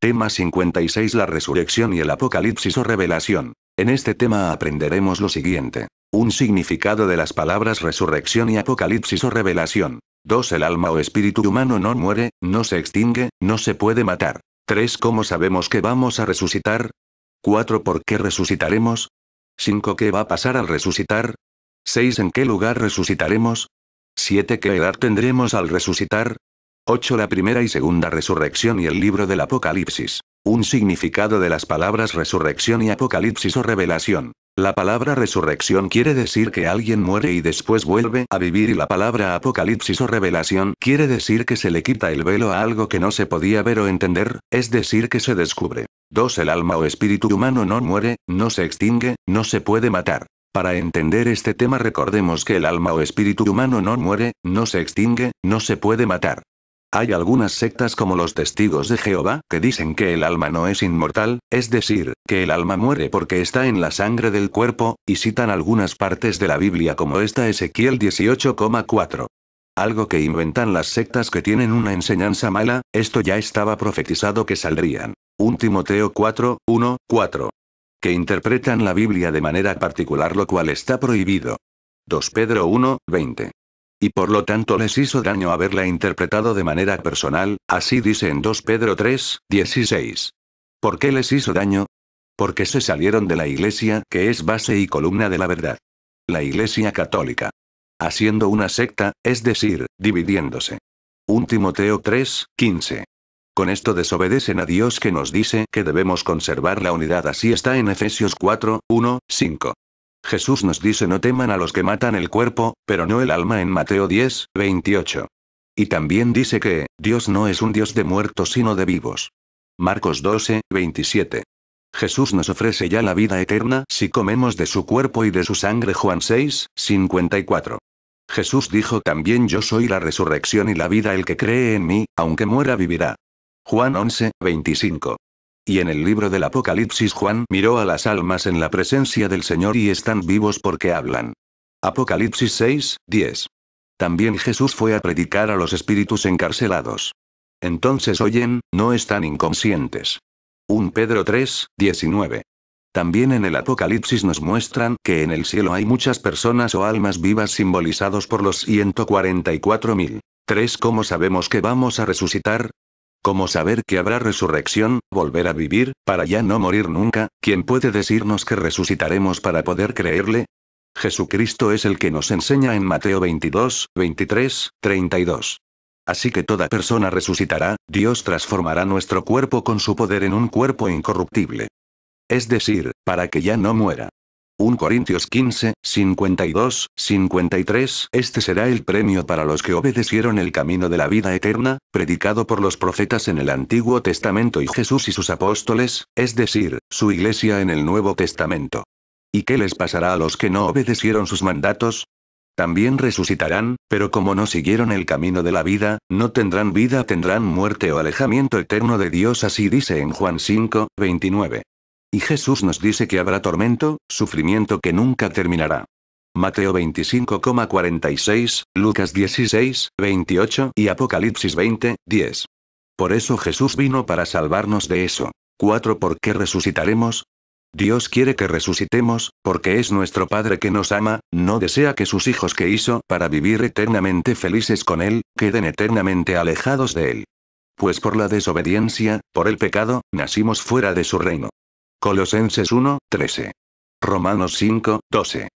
Tema 56 La resurrección y el apocalipsis o revelación. En este tema aprenderemos lo siguiente. Un significado de las palabras resurrección y apocalipsis o revelación. 2. El alma o espíritu humano no muere, no se extingue, no se puede matar. 3. ¿Cómo sabemos que vamos a resucitar? 4. ¿Por qué resucitaremos? 5. ¿Qué va a pasar al resucitar? 6. ¿En qué lugar resucitaremos? 7. ¿Qué edad tendremos al resucitar? 8. La primera y segunda resurrección y el libro del Apocalipsis. Un significado de las palabras resurrección y apocalipsis o revelación. La palabra resurrección quiere decir que alguien muere y después vuelve a vivir y la palabra apocalipsis o revelación quiere decir que se le quita el velo a algo que no se podía ver o entender, es decir que se descubre. 2. El alma o espíritu humano no muere, no se extingue, no se puede matar. Para entender este tema recordemos que el alma o espíritu humano no muere, no se extingue, no se puede matar. Hay algunas sectas como los testigos de Jehová que dicen que el alma no es inmortal, es decir, que el alma muere porque está en la sangre del cuerpo, y citan algunas partes de la Biblia como esta Ezequiel 18,4. Algo que inventan las sectas que tienen una enseñanza mala, esto ya estaba profetizado que saldrían. 1 Timoteo 4, 1, 4. Que interpretan la Biblia de manera particular lo cual está prohibido. 2 Pedro 1, 20 y por lo tanto les hizo daño haberla interpretado de manera personal, así dice en 2 Pedro 3, 16. ¿Por qué les hizo daño? Porque se salieron de la Iglesia, que es base y columna de la verdad. La Iglesia católica. Haciendo una secta, es decir, dividiéndose. 1 Timoteo 3, 15. Con esto desobedecen a Dios que nos dice que debemos conservar la unidad, así está en Efesios 4, 1, 5. Jesús nos dice no teman a los que matan el cuerpo, pero no el alma en Mateo 10, 28. Y también dice que, Dios no es un Dios de muertos sino de vivos. Marcos 12, 27. Jesús nos ofrece ya la vida eterna si comemos de su cuerpo y de su sangre Juan 6, 54. Jesús dijo también yo soy la resurrección y la vida el que cree en mí, aunque muera vivirá. Juan 11, 25. Y en el libro del Apocalipsis Juan miró a las almas en la presencia del Señor y están vivos porque hablan. Apocalipsis 6, 10. También Jesús fue a predicar a los espíritus encarcelados. Entonces oyen, no están inconscientes. 1 Pedro 3, 19. También en el Apocalipsis nos muestran que en el cielo hay muchas personas o almas vivas simbolizados por los 144.000. 3. ¿Cómo sabemos que vamos a resucitar? ¿Cómo saber que habrá resurrección, volver a vivir, para ya no morir nunca, ¿quién puede decirnos que resucitaremos para poder creerle? Jesucristo es el que nos enseña en Mateo 22, 23, 32. Así que toda persona resucitará, Dios transformará nuestro cuerpo con su poder en un cuerpo incorruptible. Es decir, para que ya no muera. 1 Corintios 15, 52, 53, este será el premio para los que obedecieron el camino de la vida eterna, predicado por los profetas en el Antiguo Testamento y Jesús y sus apóstoles, es decir, su iglesia en el Nuevo Testamento. ¿Y qué les pasará a los que no obedecieron sus mandatos? También resucitarán, pero como no siguieron el camino de la vida, no tendrán vida, tendrán muerte o alejamiento eterno de Dios, así dice en Juan 5, 29. Y Jesús nos dice que habrá tormento, sufrimiento que nunca terminará. Mateo 25,46, Lucas 16, 28 y Apocalipsis 20, 10. Por eso Jesús vino para salvarnos de eso. 4. ¿Por qué resucitaremos? Dios quiere que resucitemos, porque es nuestro Padre que nos ama, no desea que sus hijos que hizo para vivir eternamente felices con Él, queden eternamente alejados de Él. Pues por la desobediencia, por el pecado, nacimos fuera de su reino. Colosenses 1, 13. Romanos 5, 12.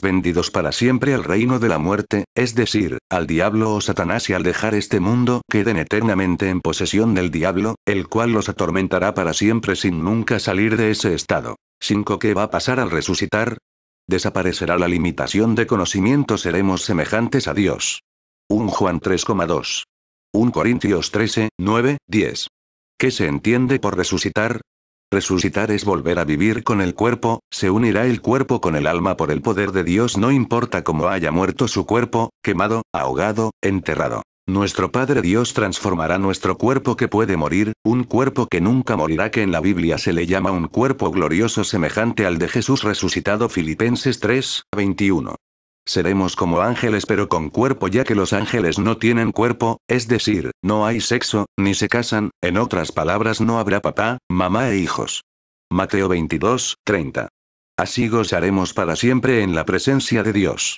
Vendidos para siempre al reino de la muerte, es decir, al diablo o Satanás y al dejar este mundo queden eternamente en posesión del diablo, el cual los atormentará para siempre sin nunca salir de ese estado. 5. ¿Qué va a pasar al resucitar? Desaparecerá la limitación de conocimiento, seremos semejantes a Dios. 1 Juan 3,2. 1 Corintios 13, 9, 10. ¿Qué se entiende por resucitar? Resucitar es volver a vivir con el cuerpo, se unirá el cuerpo con el alma por el poder de Dios no importa cómo haya muerto su cuerpo, quemado, ahogado, enterrado. Nuestro Padre Dios transformará nuestro cuerpo que puede morir, un cuerpo que nunca morirá que en la Biblia se le llama un cuerpo glorioso semejante al de Jesús resucitado Filipenses 3, 21. Seremos como ángeles pero con cuerpo ya que los ángeles no tienen cuerpo, es decir, no hay sexo, ni se casan, en otras palabras no habrá papá, mamá e hijos. Mateo 22, 30. Así gozaremos para siempre en la presencia de Dios.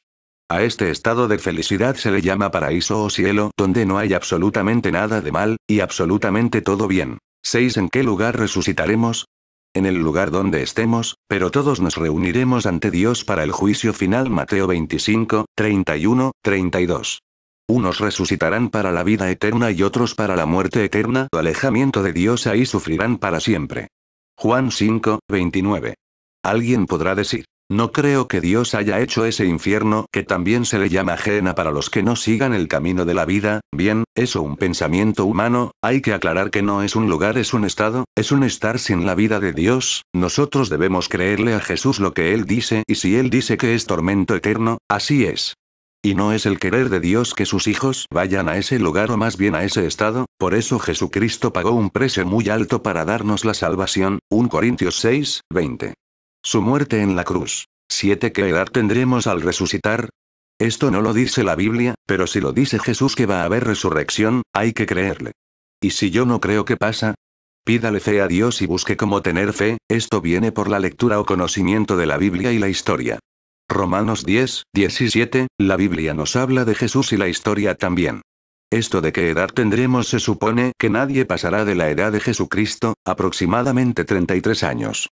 A este estado de felicidad se le llama paraíso o cielo, donde no hay absolutamente nada de mal, y absolutamente todo bien. 6. ¿En qué lugar resucitaremos? en el lugar donde estemos, pero todos nos reuniremos ante Dios para el juicio final. Mateo 25, 31, 32. Unos resucitarán para la vida eterna y otros para la muerte eterna, alejamiento de Dios ahí sufrirán para siempre. Juan 5, 29. Alguien podrá decir, no creo que Dios haya hecho ese infierno, que también se le llama ajena para los que no sigan el camino de la vida, bien, eso un pensamiento humano, hay que aclarar que no es un lugar, es un estado, es un estar sin la vida de Dios, nosotros debemos creerle a Jesús lo que Él dice y si Él dice que es tormento eterno, así es. Y no es el querer de Dios que sus hijos vayan a ese lugar o más bien a ese estado, por eso Jesucristo pagó un precio muy alto para darnos la salvación, 1 Corintios 6, 20. Su muerte en la cruz. ¿Siete qué edad tendremos al resucitar? Esto no lo dice la Biblia, pero si lo dice Jesús que va a haber resurrección, hay que creerle. ¿Y si yo no creo que pasa? Pídale fe a Dios y busque cómo tener fe, esto viene por la lectura o conocimiento de la Biblia y la historia. Romanos 10, 17, la Biblia nos habla de Jesús y la historia también. Esto de qué edad tendremos se supone que nadie pasará de la edad de Jesucristo, aproximadamente 33 años.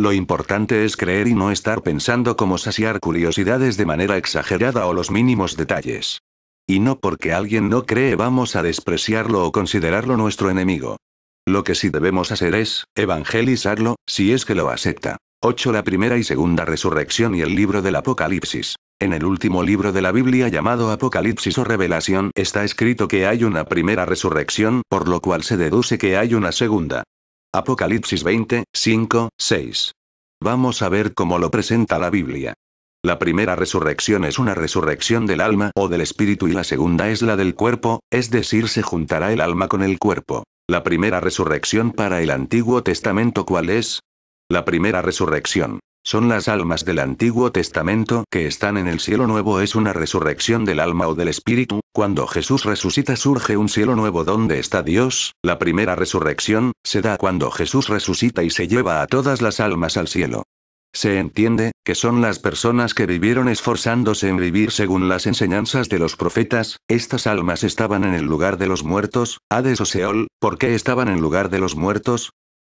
Lo importante es creer y no estar pensando cómo saciar curiosidades de manera exagerada o los mínimos detalles. Y no porque alguien no cree vamos a despreciarlo o considerarlo nuestro enemigo. Lo que sí debemos hacer es, evangelizarlo, si es que lo acepta. 8. La primera y segunda resurrección y el libro del Apocalipsis. En el último libro de la Biblia llamado Apocalipsis o Revelación está escrito que hay una primera resurrección, por lo cual se deduce que hay una segunda. Apocalipsis 20, 5, 6. Vamos a ver cómo lo presenta la Biblia. La primera resurrección es una resurrección del alma o del espíritu y la segunda es la del cuerpo, es decir, se juntará el alma con el cuerpo. La primera resurrección para el Antiguo Testamento ¿cuál es? La primera resurrección. Son las almas del Antiguo Testamento que están en el cielo nuevo es una resurrección del alma o del espíritu, cuando Jesús resucita surge un cielo nuevo donde está Dios, la primera resurrección, se da cuando Jesús resucita y se lleva a todas las almas al cielo. Se entiende, que son las personas que vivieron esforzándose en vivir según las enseñanzas de los profetas, estas almas estaban en el lugar de los muertos, Hades o Seol, ¿por qué estaban en lugar de los muertos?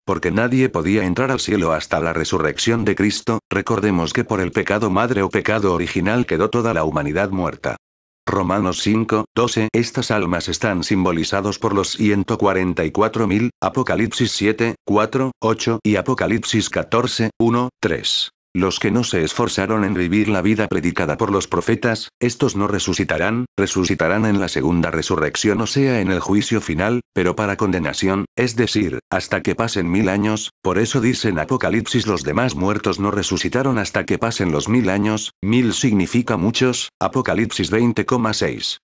porque nadie podía entrar al cielo hasta la resurrección de Cristo, recordemos que por el pecado madre o pecado original quedó toda la humanidad muerta. Romanos 5, 12 Estas almas están simbolizados por los 144.000, Apocalipsis 7, 4, 8 y Apocalipsis 14, 1, 3. Los que no se esforzaron en vivir la vida predicada por los profetas, estos no resucitarán, resucitarán en la segunda resurrección o sea en el juicio final, pero para condenación, es decir, hasta que pasen mil años, por eso dicen Apocalipsis los demás muertos no resucitaron hasta que pasen los mil años, mil significa muchos, Apocalipsis 20,6.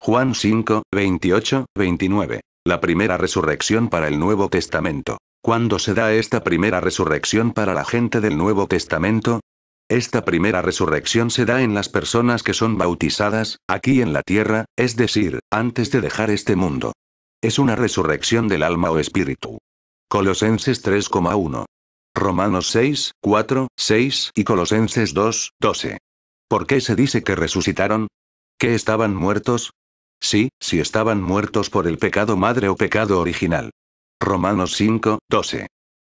Juan 5, 28, 29. La primera resurrección para el Nuevo Testamento. ¿Cuándo se da esta primera resurrección para la gente del Nuevo Testamento? Esta primera resurrección se da en las personas que son bautizadas, aquí en la tierra, es decir, antes de dejar este mundo. Es una resurrección del alma o espíritu. Colosenses 3,1. Romanos 6, 4, 6 y Colosenses 2, 12. ¿Por qué se dice que resucitaron? ¿Que estaban muertos? Sí, si estaban muertos por el pecado madre o pecado original. Romanos 5, 12.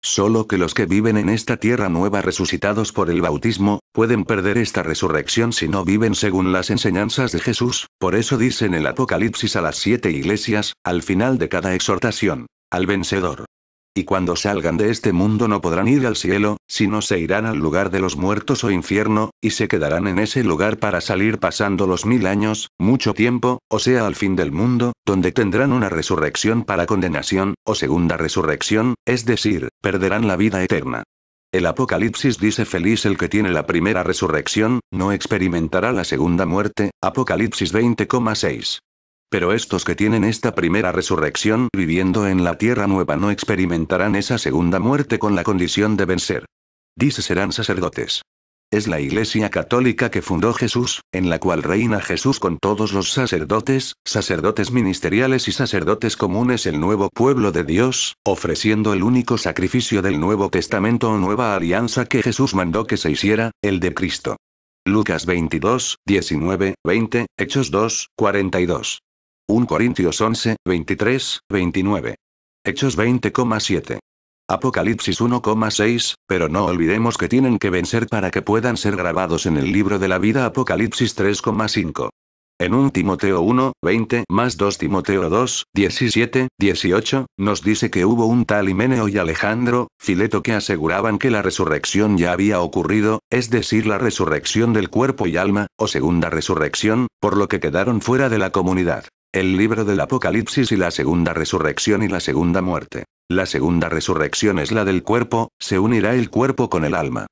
Solo que los que viven en esta tierra nueva resucitados por el bautismo, pueden perder esta resurrección si no viven según las enseñanzas de Jesús, por eso dice en el Apocalipsis a las siete iglesias, al final de cada exhortación, al vencedor. Y cuando salgan de este mundo no podrán ir al cielo, sino se irán al lugar de los muertos o infierno, y se quedarán en ese lugar para salir pasando los mil años, mucho tiempo, o sea al fin del mundo, donde tendrán una resurrección para condenación, o segunda resurrección, es decir, perderán la vida eterna. El Apocalipsis dice feliz el que tiene la primera resurrección, no experimentará la segunda muerte, Apocalipsis 20,6. Pero estos que tienen esta primera resurrección viviendo en la tierra nueva no experimentarán esa segunda muerte con la condición de vencer. Dice serán sacerdotes. Es la Iglesia Católica que fundó Jesús, en la cual reina Jesús con todos los sacerdotes, sacerdotes ministeriales y sacerdotes comunes el nuevo pueblo de Dios, ofreciendo el único sacrificio del Nuevo Testamento o nueva alianza que Jesús mandó que se hiciera, el de Cristo. Lucas 22, 19, 20, Hechos 2, 42. 1 Corintios 11, 23, 29. Hechos 20,7. Apocalipsis 1,6, pero no olvidemos que tienen que vencer para que puedan ser grabados en el libro de la vida Apocalipsis 3,5. En 1 Timoteo 1, 20 más 2 Timoteo 2, 17, 18, nos dice que hubo un tal Himeneo y Alejandro, Fileto que aseguraban que la resurrección ya había ocurrido, es decir, la resurrección del cuerpo y alma, o segunda resurrección, por lo que quedaron fuera de la comunidad. El libro del Apocalipsis y la segunda resurrección y la segunda muerte. La segunda resurrección es la del cuerpo, se unirá el cuerpo con el alma.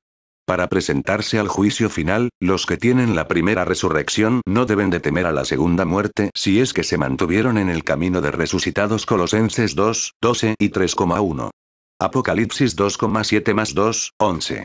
Para presentarse al juicio final, los que tienen la primera resurrección no deben de temer a la segunda muerte si es que se mantuvieron en el camino de resucitados Colosenses 2, 12 y 3,1. Apocalipsis 2,7 más 2, 11.